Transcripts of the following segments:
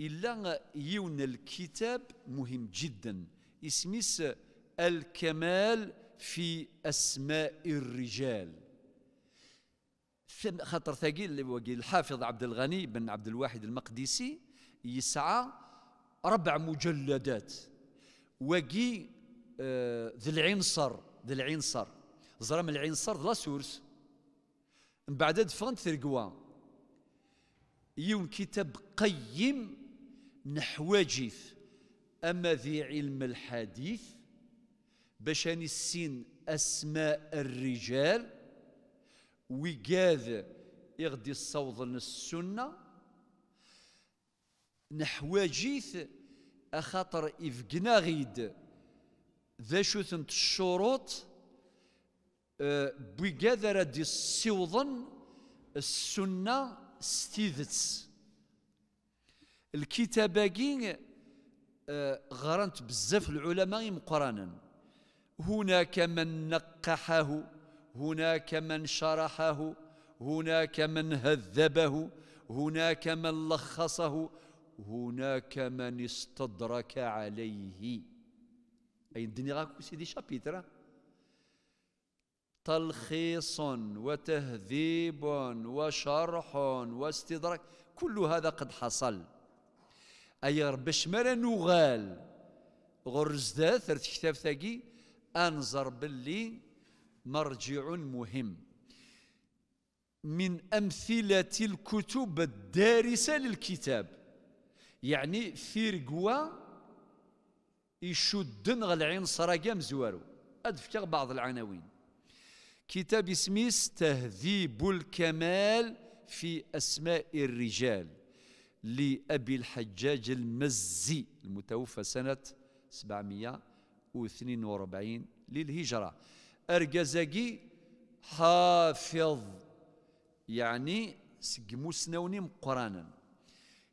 إلا يون الكتاب مهم جدا اسميس الكمال في أسماء الرجال خطر ثقيل الحافظ عبد الغني بن عبد الواحد المقدسي يسعى أربع مجلدات وقي آه ذي العنصر ذي العنصر زرم العنصر لا سورس من بعد دفغنت ثرقوا يون كتاب قيم نحواجيف أما ذي علم الحديث باش نسين أسماء الرجال وقاذ يغدي الصوضن السنة نحواجيث أخاطر إفقنا غيد ذا شوثنت الشروط آه، بقاذ ردي الصوضن السنة ستيذتس الكتاباكي آه، غرنت بزاف العلماء مقرانا هناك من نقحه هناك من شرحه هناك من هذبه هناك من لخصه هناك من استدرك عليه أي الدنيا سيدي شابيترا تلخيص وتهذيب وشرح واستدراك كل هذا قد حصل أي ربش مرا غرز ذا ثرت كتاب ثقي أنظر باللي مرجع مهم من أمثلة الكتب الدارسة للكتاب يعني في رقوة يشدن غلعين صراقة مزوارو أدفك بعض العناوين كتاب اسميس تهذيب الكمال في أسماء الرجال لأبي الحجاج المزي المتوفى سنة 742 للهجرة أرجزاقي حافظ يعني سقموسنوني مقرانا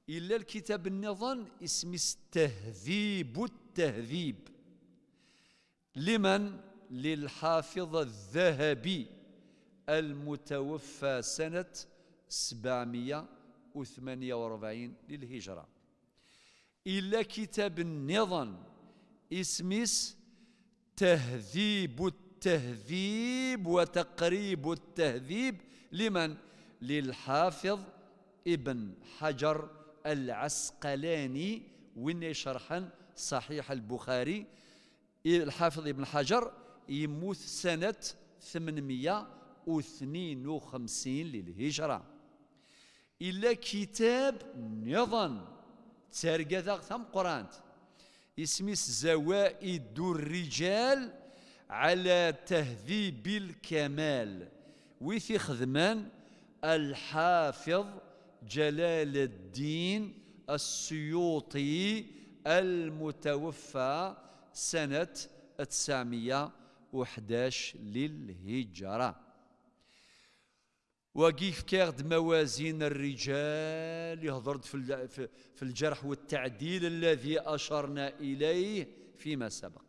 إلا الكتاب النظام اسم التهذيب التهذيب لمن للحافظ الذهبي المتوفى سنة 700 148 للهجرة إلا كتاب النظام اسمس تهذيب التهذيب وتقريب التهذيب لمن؟ للحافظ ابن حجر العسقلاني وين شرحا صحيح البخاري الحافظ ابن حجر يموت سنة 852 للهجرة إلا كتاب نظن ترقذ ثم قرآن اسمس زوائد الرجال على تهذيب الكمال وفي خذمان الحافظ جلال الدين السيوطي المتوفى سنة 911 للهجرة وكيف كيغد موازين الرجال يهضرد في الجرح والتعديل الذي أشرنا إليه فيما سبق